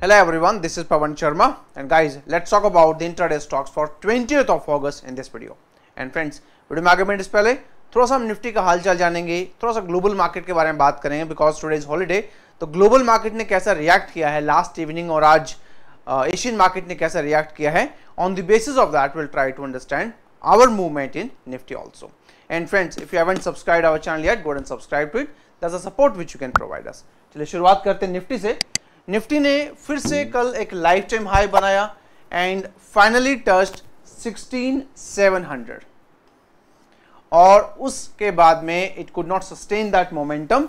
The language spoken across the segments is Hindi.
Hello everyone, this is Pavan Sharma and guys, let's talk about the intraday stocks for 20th of August in this video. And friends, video में आगे बढ़ने से पहले थोड़ा सा हम निफ्टी का हालचाल जानेंगे थोड़ा सा ग्लोबल मार्केट के बारे में बात करेंगे बिकॉज टुडे इज हॉलीडे तो ग्लोबल मार्केट ने कैसा रिएक्ट किया है लास्ट इवनिंग और आज एशियन मार्केट ने कैसा रिएक्ट किया है on the basis of that will try to understand our movement in Nifty also And friends, if you haven't subscribed our channel yet, go ahead and subscribe to it. That's the support which you can provide us. चलिए शुरुआत करते हैं निफ्टी से निफ्टी ने फिर से कल एक लाइफ टाइम हाई बनाया एंड फाइनली टस्ट 16,700 और उसके बाद में it could not sustain that momentum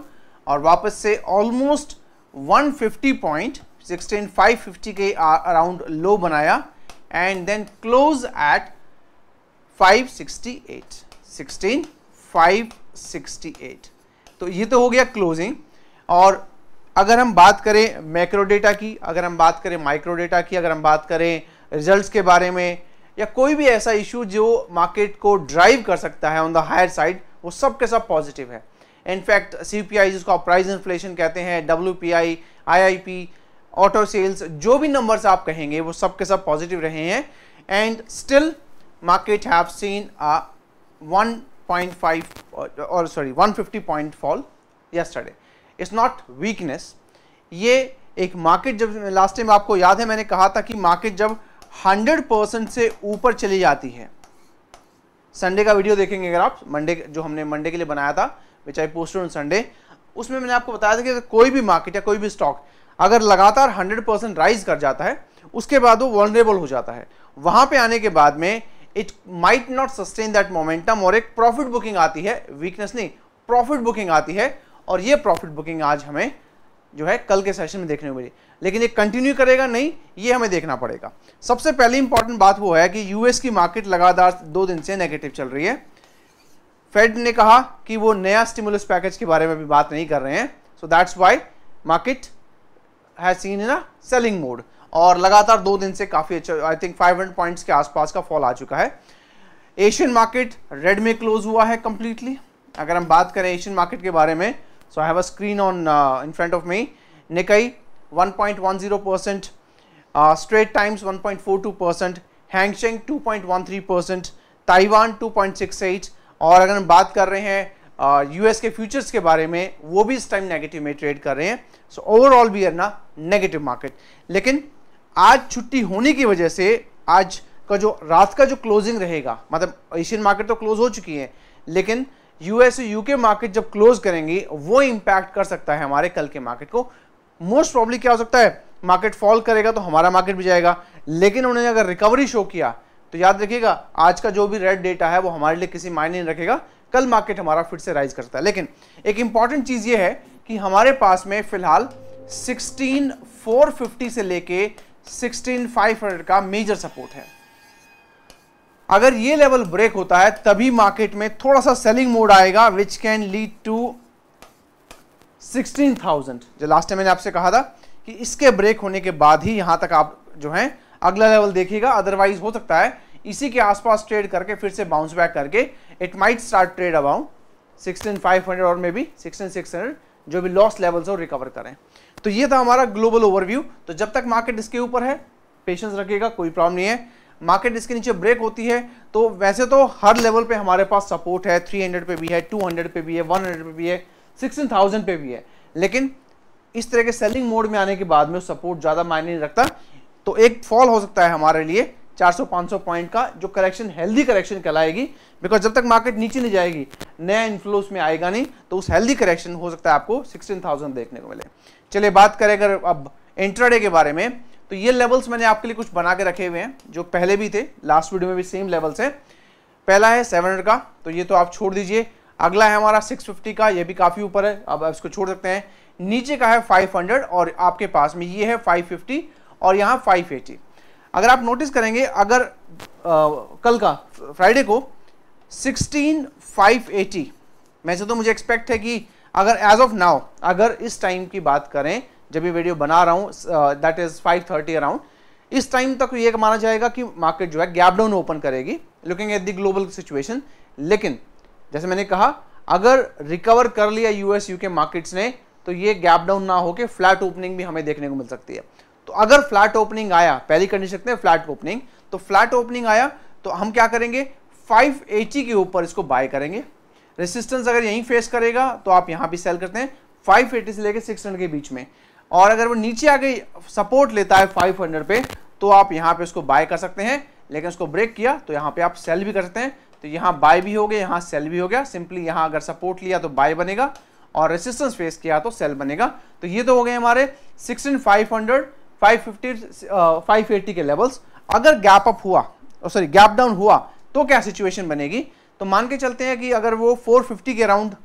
और वापस से ऑलमोस्ट 150 पॉइंट 16,550 के अराउंड लो बनाया एंड देन क्लोज एट 568 16,568 तो ये तो हो गया क्लोजिंग और अगर हम बात करें मैक्रो डेटा की अगर हम बात करें माइक्रो डेटा की अगर हम बात करें रिजल्ट्स के बारे में या कोई भी ऐसा इशू जो मार्केट को ड्राइव कर सकता है ऑन द हायर साइड वो सब के सब पॉजिटिव है इनफैक्ट सी पी आई जिसको आप प्राइस इन्फ्लेशन कहते हैं W P I I I P auto sales जो भी नंबर्स आप कहेंगे वो सब के सब पॉजिटिव रहे हैं and still have seen seen point 1.5 और sorry one 150 point fall yesterday it's not weakness ये एक मार्केट जब लास्ट टाइम आपको याद है मैंने कहा था कि मार्केट जब 100 परसेंट से ऊपर चली जाती है संडे का वीडियो देखेंगे अगर आप मंडे जो हमने मंडे के लिए बनाया था which I posted on Sunday उसमें मैंने आपको बताया था कि कोई भी मार्केट या कोई भी स्टॉक अगर लगातार 100 परसेंट राइज कर जाता है उसके बाद वो वॉनरेबल हो जाता है वहां पे आने के बाद में it might not sustain that momentum और एक प्रॉफिट बुकिंग आती है वीकनेस नहीं प्रॉफिट बुकिंग आती है और ये प्रॉफिट बुकिंग आज हमें जो है कल के सेशन में देखने को मिली लेकिन ये कंटिन्यू करेगा नहीं ये हमें देखना पड़ेगा सबसे पहली इंपॉर्टेंट बात वो है कि यूएस की मार्केट लगातार दो दिन से नेगेटिव चल रही है फेड ने कहा कि वो नया स्टिमुलस पैकेज के बारे में भी बात नहीं कर रहे हैं so that's why market has seen in a selling mode और लगातार दो दिन से काफ़ी अच्छा आई थिंक 500 पॉइंट्स के आसपास का फॉल आ चुका है एशियन मार्केट रेड में क्लोज हुआ है कंप्लीटली अगर हम बात करें एशियन मार्केट के बारे में So I have a screen on uh, in front of me. Nikkei 1.10 percent, uh, Straight Times 1.42 percent, Hang Seng 2.13 percent, Taiwan 2.68 और अगर हम बात कर रहे हैं यूएस uh, के फ्यूचर्स के बारे में वो भी इस टाइम नेगेटिव में ट्रेड कर रहे हैं सो ओवरऑल भी ना नेगेटिव मार्केट लेकिन आज छुट्टी होने की वजह से आज का जो रात का जो क्लोजिंग रहेगा मतलब एशियन मार्केट तो क्लोज हो चुकी है लेकिन यूएस यूके मार्केट जब क्लोज करेंगे वो इम्पैक्ट कर सकता है हमारे कल के मार्केट को मोस्ट प्रॉब्ली क्या हो सकता है मार्केट फॉल करेगा तो हमारा मार्केट भी जाएगा लेकिन उन्होंने अगर रिकवरी शो किया तो याद रखिएगा आज का जो भी रेड डेटा है वो हमारे लिए किसी मायने नहीं रखेगा कल मार्केट हमारा फिर से राइज करता है लेकिन एक इंपॉर्टेंट चीज़ ये है कि हमारे पास में फिलहाल 16,450 से लेके 16,500 का मेजर सपोर्ट है अगर ये लेवल ब्रेक होता है तभी मार्केट में थोड़ा सा सेलिंग मोड आएगा विच कैन लीड टू 16,000 जो लास्ट टाइम मैंने आपसे कहा था कि इसके ब्रेक होने के बाद ही यहां तक आप जो है अगला लेवल देखिएगा अदरवाइज हो सकता है इसी के आसपास ट्रेड करके फिर से बाउंस बैक करके it might start trade about 16,500 और मे बी हंड्रेड जो भी लॉस लेवल से रिकवर करें तो ये था हमारा ग्लोबल ओवरव्यू तो जब तक मार्केट इसके ऊपर है पेशेंस रखिएगा कोई प्रॉब्लम नहीं है मार्केट इसके नीचे ब्रेक होती है तो वैसे तो हर लेवल पे हमारे पास सपोर्ट है 300 पे भी है 200 पे भी है 100 पे भी है 16,000 पे भी है लेकिन इस तरह के सेलिंग मोड में आने के बाद में सपोर्ट ज़्यादा मायने नहीं रखता तो एक फॉल हो सकता है हमारे लिए 400-500 पॉइंट का जो करेक्शन हेल्दी करेक्शन कहलाएगी बिकॉज जब तक मार्केट नीचे नहीं जाएगी नया इन्फ्लोस में आएगा नहीं तो उस हेल्दी करेक्शन हो सकता है आपको सिक्सटीन देखने को मिले चलिए बात करें अगर अब इंट्राडे के बारे में तो ये लेवल्स मैंने आपके लिए कुछ बना के रखे हुए हैं जो पहले भी थे लास्ट वीडियो में भी सेम लेवल्स हैं पहला है सेवन का तो ये तो आप छोड़ दीजिए अगला है हमारा 650 का ये भी काफ़ी ऊपर है अब आप इसको छोड़ सकते हैं नीचे का है 500 और आपके पास में ये है 550 और यहाँ 580 अगर आप नोटिस करेंगे अगर आ, कल का फ्राइडे को फाइव एटी वैसे तो मुझे एक्सपेक्ट है कि अगर एज ऑफ नाउ अगर इस टाइम की बात करें जब ये वीडियो बना रहा हूँ that is five thirty around इस टाइम तक ये माना जाएगा कि मार्केट जो है गैप डाउन ओपन करेगी looking at the global situation लेकिन जैसे मैंने कहा अगर रिकवर कर लिया यूएस यूके मार्केट्स ने तो ये गैप डाउन ना होकर फ्लैट ओपनिंग भी हमें देखने को मिल सकती है तो अगर फ्लैट ओपनिंग आया पहली कंडीशन में फ्लैट ओपनिंग तो फ्लैट ओपनिंग आया तो हम क्या करेंगे 580 के ऊपर इसको बाय करेंगे रेसिस्टेंस अगर यहीं फेस करेगा तो आप यहां भी सेल करते हैं 580 से लेकर 600 के बीच में और अगर वो नीचे गई सपोर्ट लेता है 500 पे तो आप यहाँ पे उसको बाय कर सकते हैं लेकिन उसको ब्रेक किया तो यहाँ पे आप सेल भी कर सकते हैं तो यहाँ बाय भी हो गया यहाँ सेल भी हो गया सिंपली यहाँ अगर सपोर्ट लिया तो बाय बनेगा और रेसिस्टेंस फेस किया तो सेल बनेगा तो ये तो हो गए हमारे sixteen five hundred five fifty five eighty के लेवल्स अगर गैप अप हुआ सॉरी गैप डाउन हुआ तो क्या सिचुएशन बनेगी तो मान के चलते हैं कि अगर वो 450 के अराउंड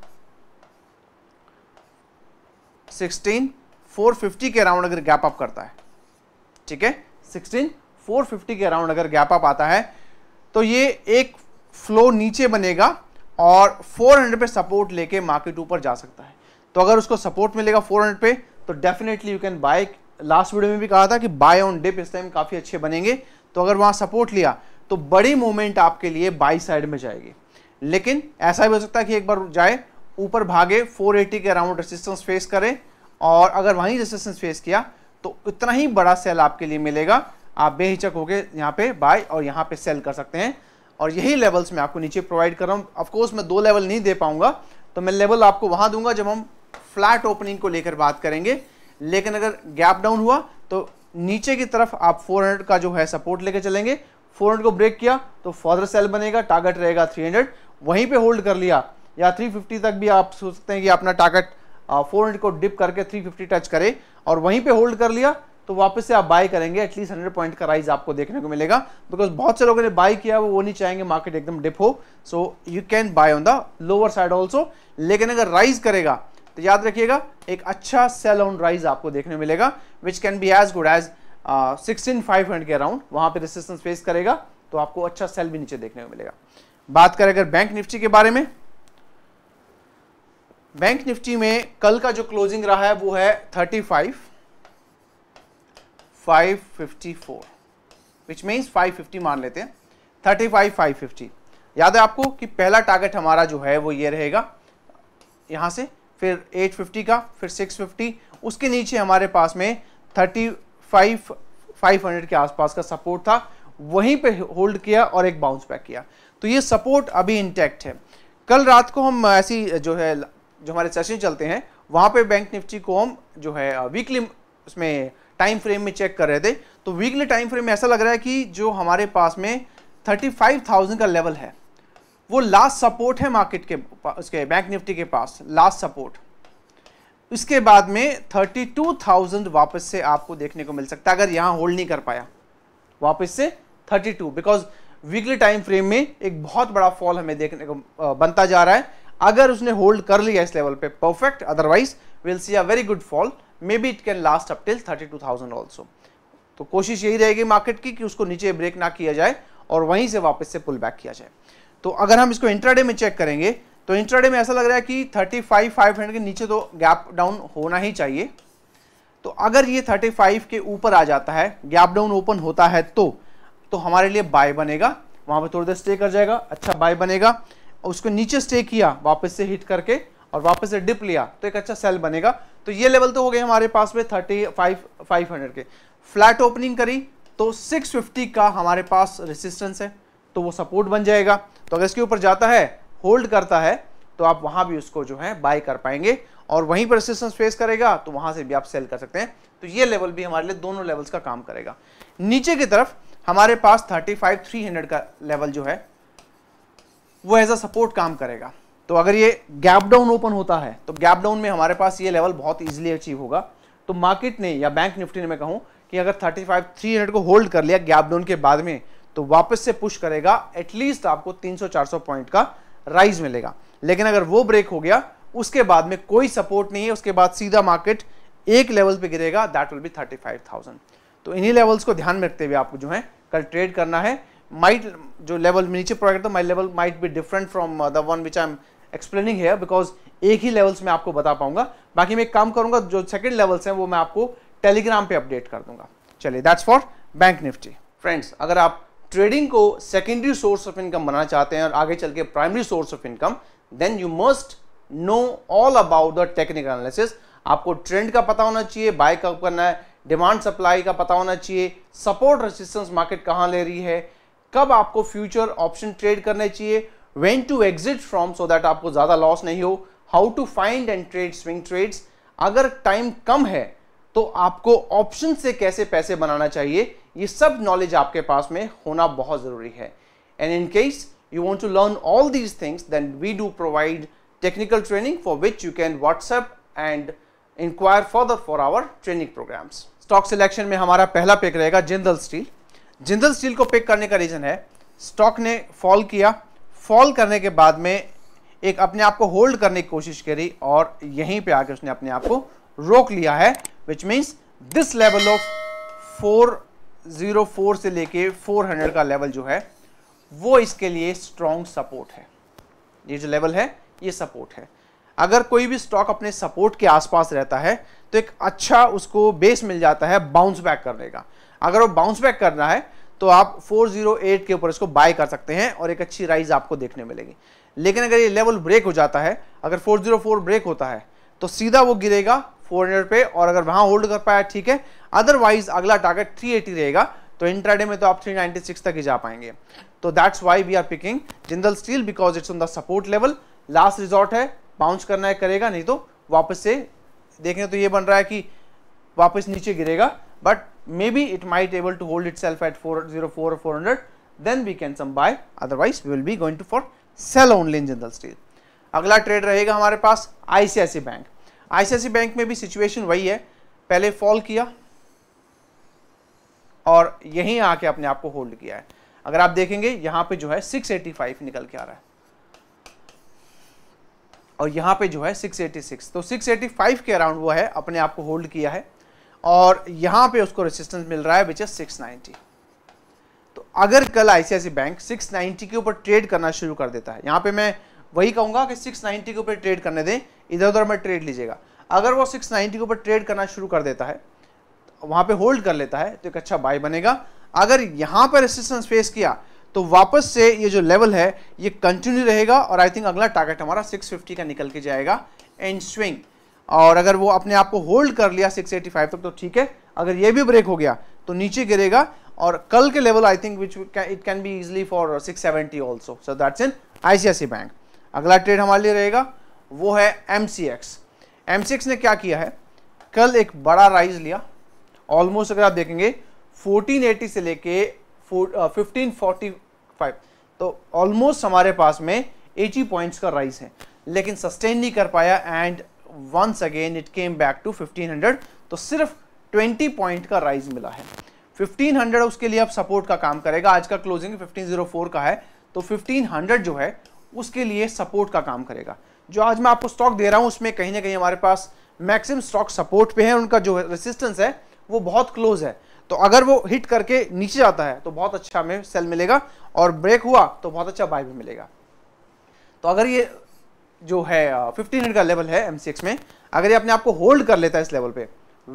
16 450 के अराउंड अगर गैप अप करता है ठीक है 16 450 के अराउंड अगर गैप अप आता है तो ये एक फ्लो नीचे बनेगा और 400 पे सपोर्ट लेके मार्केट ऊपर जा सकता है तो अगर उसको सपोर्ट मिलेगा 400 पे तो definitely you can buy last video में भी कहा था कि बाय ऑन डिप इस टाइम काफ़ी अच्छे बनेंगे तो अगर वहाँ सपोर्ट लिया तो बड़ी मूवमेंट आपके लिए बाई साइड में जाएगी लेकिन ऐसा भी हो सकता है कि एक बार जाए ऊपर भागे 480 के अराउंड रेसिस्टेंस फेस करें और अगर वहीं रेसिस्टेंस फेस किया तो उतना ही बड़ा सेल आपके लिए मिलेगा आप बेहिचक होकर यहाँ पे बाय और यहाँ पे सेल कर सकते हैं और यही लेवल्स मैं आपको नीचे प्रोवाइड कर रहा हूँ ऑफकोर्स मैं दो लेवल नहीं दे पाऊँगा तो मैं लेवल आपको वहाँ दूंगा जब हम फ्लैट ओपनिंग को लेकर बात करेंगे लेकिन अगर गैप डाउन हुआ तो नीचे की तरफ आप फोर का जो है सपोर्ट लेकर चलेंगे फोर को ब्रेक किया तो फर्दर सेल बनेगा टारगेट रहेगा थ्री वहीं पर होल्ड कर लिया या थ्री तक भी आप सोच सकते हैं कि अपना टारगेट फोर हंड्रेड को डिप करके थ्री फिफ्टी टच करे और वहीं पे होल्ड कर लिया तो वापस से आप बाय करेंगे एटलीस्ट हंड्रेड पॉइंट का राइज आपको देखने को मिलेगा बिकॉज बहुत से लोगों ने बाय किया वो वो नहीं चाहेंगे मार्केट एकदम डिप हो so you can buy on the lower side also लेकिन अगर राइज करेगा तो याद रखिएगा एक अच्छा सेल ऑन राइज आपको देखने मिलेगा which can be as good as sixteen five hundred के अराउंड वहाँ पर रेसिस्टेंस फेस करेगा तो आपको अच्छा सेल भी नीचे देखने को मिलेगा बात करें अगर बैंक निफ्टी के बारे में बैंक निफ्टी में कल का जो क्लोजिंग रहा है वो है thirty five five fifty four which means five fifty मान लेते हैं थर्टी फाइव फाइव फिफ्टी याद है आपको कि पहला टारगेट हमारा जो है वो ये रहेगा यहाँ से फिर एट फिफ्टी का फिर सिक्स फिफ्टी उसके नीचे हमारे पास में थर्टी फाइव फाइव हंड्रेड के आसपास का सपोर्ट था वहीं पे होल्ड किया और एक बाउंस बैक किया तो ये सपोर्ट अभी इंटैक्ट है कल रात को हम ऐसी जो है जो हमारे सेशन चलते हैं वहाँ पे बैंक निफ्टी को हम जो है वीकली उसमें टाइम फ्रेम में चेक कर रहे थे तो वीकली टाइम फ्रेम में ऐसा लग रहा है कि जो हमारे पास में 35,000 का लेवल है वो लास्ट सपोर्ट है मार्केट के उसके बैंक निफ्टी के पास लास्ट सपोर्ट इसके बाद में 32,000 वापस से आपको देखने को मिल सकता है अगर यहाँ होल्ड नहीं कर पाया वापस से 32 बिकॉज वीकली टाइम फ्रेम में एक बहुत बड़ा फॉल हमें देखने को बनता जा रहा है अगर उसने होल्ड कर लिया इस लेवल पे perfect otherwise will see a very good fall may B it can last up till 32,000 also तो कोशिश यही रहेगी मार्केट की कि उसको नीचे ब्रेक ना किया जाए और वहीं से वापस से पुल बैक किया जाए तो अगर हम इसको इंट्राडे में चेक करेंगे तो इंट्राडे में ऐसा लग रहा है कि थर्टी फाइव के नीचे तो गैप डाउन होना ही चाहिए तो अगर ये 35 के ऊपर आ जाता है गैप डाउन ओपन होता है तो तो हमारे लिए बाय बनेगा वहां पे थोड़ी देर स्टे कर जाएगा अच्छा बाय बनेगा और उसको नीचे स्टे किया वापस से हिट करके और वापस से डिप लिया तो एक अच्छा सेल बनेगा तो ये लेवल तो हो गए हमारे पास में थर्टी फाइव फाइव हंड्रेड के फ्लैट ओपनिंग करी तो सिक्स फिफ्टी का हमारे पास रेसिस्टेंस है तो वो सपोर्ट बन जाएगा तो अगर इसके ऊपर जाता है होल्ड करता है तो आप वहाँ भी उसको जो है बाय कर पाएंगे और वहीं पर रेसिस्टेंस फेस करेगा तो वहाँ से भी आप सेल कर सकते हैं तो ये लेवल भी हमारे लिए दोनों लेवल्स का काम करेगा नीचे की तरफ हमारे पास थर्टी फाइव थ्री हंड्रेड का लेवल जो है वो एज अ सपोर्ट काम करेगा तो अगर ये गैप डाउन ओपन होता है तो गैप डाउन में हमारे पास ये लेवल बहुत इजीली अचीव होगा तो मार्केट ने या बैंक निफ्टी ने मैं कहूँ कि अगर 35 300 को होल्ड कर लिया गैप डाउन के बाद में तो वापस से पुश करेगा एटलीस्ट आपको 300-400 पॉइंट का राइज मिलेगा लेकिन अगर वो ब्रेक हो गया उसके बाद में कोई सपोर्ट नहीं है उसके बाद सीधा मार्केट एक लेवल पर गिरेगा दैट विल भी थर्टी तो इन्हीं लेवल्स को ध्यान में रखते हुए आपको जो है कल ट्रेड करना है might जो लेवल नीचे प्रोवाइड करता है my level might be different from the one which I am explaining है बिकॉज एक ही लेवल्स में आपको बता पाऊंगा बाकी मैं एक काम करूंगा जो सेकंड लेवल्स हैं वो मैं आपको टेलीग्राम पे अपडेट कर दूंगा चलिए that's for bank Nifty friends अगर आप ट्रेडिंग को सेकेंडरी सोर्स ऑफ इनकम बनाना चाहते हैं और आगे चल के primary source of income then you must know all about the technical analysis आपको ट्रेंड का पता होना चाहिए बाय कब करना है डिमांड सप्लाई का पता होना चाहिए सपोर्ट रेसिस्टेंस मार्केट कहाँ ले रही है कब आपको फ्यूचर ऑप्शन ट्रेड करने चाहिए when to exit from so that आपको ज्यादा लॉस नहीं हो how to find and trade swing trade अगर टाइम कम है तो आपको ऑप्शन से कैसे पैसे बनाना चाहिए ये सब नॉलेज आपके पास में होना बहुत जरूरी है and in case you want to learn all these things then we do provide technical training for which you can WhatsApp and inquire further for our training program stock selection में हमारा पहला पेक रहेगा जिंदल स्टील जिंदल स्टील को पिक करने का रीज़न है स्टॉक ने फॉल किया फॉल करने के बाद में एक अपने आप को होल्ड करने की कोशिश करी और यहीं पे आके उसने अपने आप को रोक लिया है which means this level of 404 से लेके 400 का लेवल जो है वो इसके लिए स्ट्रॉन्ग सपोर्ट है ये जो लेवल है ये सपोर्ट है अगर कोई भी स्टॉक अपने सपोर्ट के आसपास रहता है तो एक अच्छा उसको बेस मिल जाता है बाउंस बैक करने का अगर वो बाउंस बैक कर रहा है तो आप 408 के ऊपर इसको बाय कर सकते हैं और एक अच्छी राइज आपको देखने मिलेगी लेकिन अगर ये लेवल ब्रेक हो जाता है अगर 404 ब्रेक होता है तो सीधा वो गिरेगा 400 पे और अगर वहाँ होल्ड कर पाया ठीक है अदरवाइज अगला टारगेट 380 रहेगा तो इंट्राडे में तो आप 396 तक ही जा पाएंगे तो that's why we are picking Jindal steel because it's on the support level last resort है बाउंस करना है करेगा नहीं तो वापस से देखें तो ये बन रहा है कि वापस नीचे गिरेगा but may be it might able to hold itself at four zero four four hundred then we can some buy otherwise we will be going to for sell only in general steel अगला ट्रेड रहेगा हमारे पास आईसीआईसी बैंक आईसीआईसी बैंक में भी सिचुएशन वही है पहले फॉल किया और यहीं आके अपने आप को होल्ड किया है अगर आप देखेंगे यहां पे जो है 685 निकल के आ रहा है और यहाँ पे जो है 686 तो 685 के अराउंड वो है अपने आप को होल्ड किया है और यहाँ पे उसको रेसिस्टेंस मिल रहा है विच इज सिक्स तो अगर कल आईसीआईसी बैंक 690 के ऊपर ट्रेड करना शुरू कर देता है यहाँ पे मैं वही कहूँगा कि 690 के ऊपर ट्रेड करने दें इधर उधर में ट्रेड लीजिएगा अगर वो 690 के ऊपर ट्रेड करना शुरू कर देता है वहाँ पे होल्ड कर लेता है तो एक अच्छा बाई बनेगा अगर यहाँ पर रेसिस्टेंस फेस किया तो वापस से ये जो लेवल है ये कंटिन्यू रहेगा और आई थिंक अगला टारगेट हमारा सिक्स का निकल के जाएगा एंड स्विंग और अगर वो अपने आप को होल्ड कर लिया 685 तक तो ठीक है अगर ये भी ब्रेक हो गया तो नीचे गिरेगा और कल के level I think which it can be easily for 670 seventy also so that's in I bank अगला ट्रेड हमारे लिए रहेगा वो है एम सी ने क्या किया है कल एक बड़ा राइज लिया ऑलमोस्ट अगर आप देखेंगे 1480 से लेके फिफ्टीन फोर्टी फाइव तो ऑलमोस्ट हमारे पास में 80 पॉइंट्स का राइज है लेकिन सस्टेन नहीं कर पाया and once again it came back to 1500 तो सिर्फ 20 पॉइंट का राइज मिला है 1500 उसके लिए अब सपोर्ट का काम करेगा आज का क्लोजिंग 1504 का है तो 1500 जो है उसके लिए सपोर्ट का काम करेगा जो आज मैं आपको स्टॉक दे रहा हूँ उसमें कहीं ना कहीं हमारे पास मैक्सिमम स्टॉक सपोर्ट पे है उनका जो रेसिस्टेंस है वो बहुत क्लोज है तो अगर वो हिट करके नीचे जाता है तो बहुत अच्छा हमें सेल मिलेगा और ब्रेक हुआ तो बहुत अच्छा बाय भी मिलेगा तो अगर ये जो है फिफ्टीन हंड्रेड का लेवल है एम में अगर ये अपने आप को होल्ड कर लेता है इस लेवल पे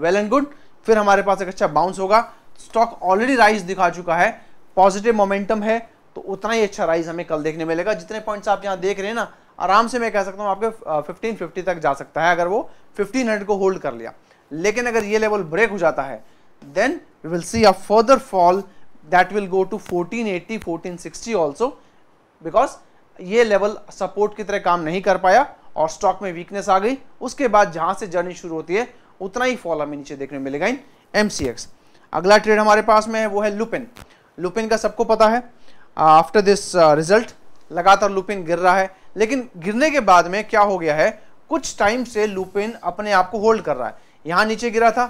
वेल एंड गुड फिर हमारे पास एक अच्छा बाउंस होगा स्टॉक ऑलरेडी राइज दिखा चुका है पॉजिटिव मोमेंटम है तो उतना ही अच्छा राइज हमें कल देखने मिलेगा जितने पॉइंट्स आप यहाँ देख रहे हैं ना आराम से मैं कह सकता हूँ आपके फिफ्टीन फिफ्टी तक जा सकता है अगर वो फिफ्टीन हंड्रेड को होल्ड कर लिया लेकिन अगर ये लेवल ब्रेक हो जाता है then we will see a further fall that will go to fourteen 1480 1460 also because ये लेवल सपोर्ट की तरह काम नहीं कर पाया और स्टॉक में वीकनेस आ गई उसके बाद जहां से जर्नी शुरू होती है उतना ही फॉल हमें नीचे देखने मिलेगा इन एम अगला ट्रेड हमारे पास में है वो है लुपिन लुपिन का सबको पता है आफ्टर दिस रिजल्ट लगातार लुपिन गिर रहा है लेकिन गिरने के बाद में क्या हो गया है कुछ टाइम से लुपिन अपने आप को होल्ड कर रहा है यहाँ नीचे गिरा था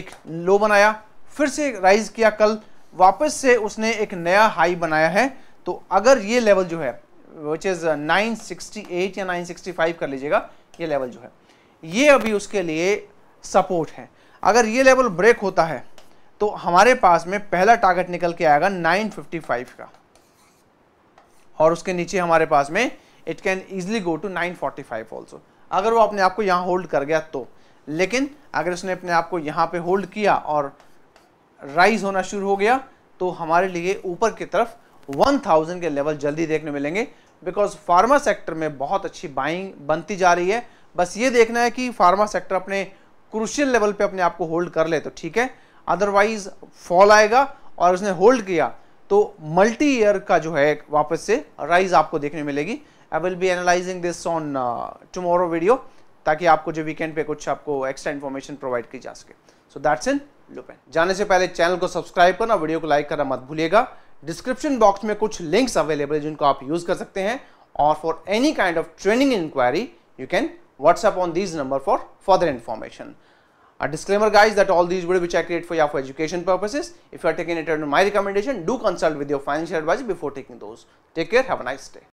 एक लो बनाया फिर से राइज किया कल वापस से उसने एक नया हाई बनाया है तो अगर ये लेवल जो है विच इज़ 968 या 965 कर लीजिएगा ये लेवल जो है ये अभी उसके लिए सपोर्ट है अगर ये लेवल ब्रेक होता है तो हमारे पास में पहला टारगेट निकल के आएगा 955 का और उसके नीचे हमारे पास में it can easily go to 945 forty also अगर वो अपने आप को यहाँ होल्ड कर गया तो लेकिन अगर उसने अपने आप को यहाँ पे होल्ड किया और राइज होना शुरू हो गया तो हमारे लिए ऊपर की तरफ 1000 के लेवल जल्दी देखने मिलेंगे बिकॉज फार्मा सेक्टर में बहुत अच्छी बाइंग बनती जा रही है बस ये देखना है कि फार्मा सेक्टर अपने क्रूशियल लेवल पे अपने आप को होल्ड कर ले तो ठीक है अदरवाइज फॉल आएगा और उसने होल्ड किया तो मल्टी ईयर का जो है वापस से राइज आपको देखने मिलेगी I will be analysing this on tomorrow video ताकि आपको जो वीकेंड पे कुछ आपको एक्स्ट्रा इन्फॉर्मेशन प्रोवाइड की जा सके सो दैट्स इन लुपेन जाने से पहले चैनल को सब्सक्राइब करना वीडियो को लाइक करना मत भूलिएगा डिस्क्रिप्शन बॉक्स में कुछ लिंक्स अवेलेबल है जिनको आप यूज कर सकते हैं और for any kind of training inquiry you can WhatsApp on these number for further information. A disclaimer guys that all these videos which I create for you are for education purposes. If you are taking it under my recommendation, do consult with your financial advisor before taking those. Take care, have a nice day.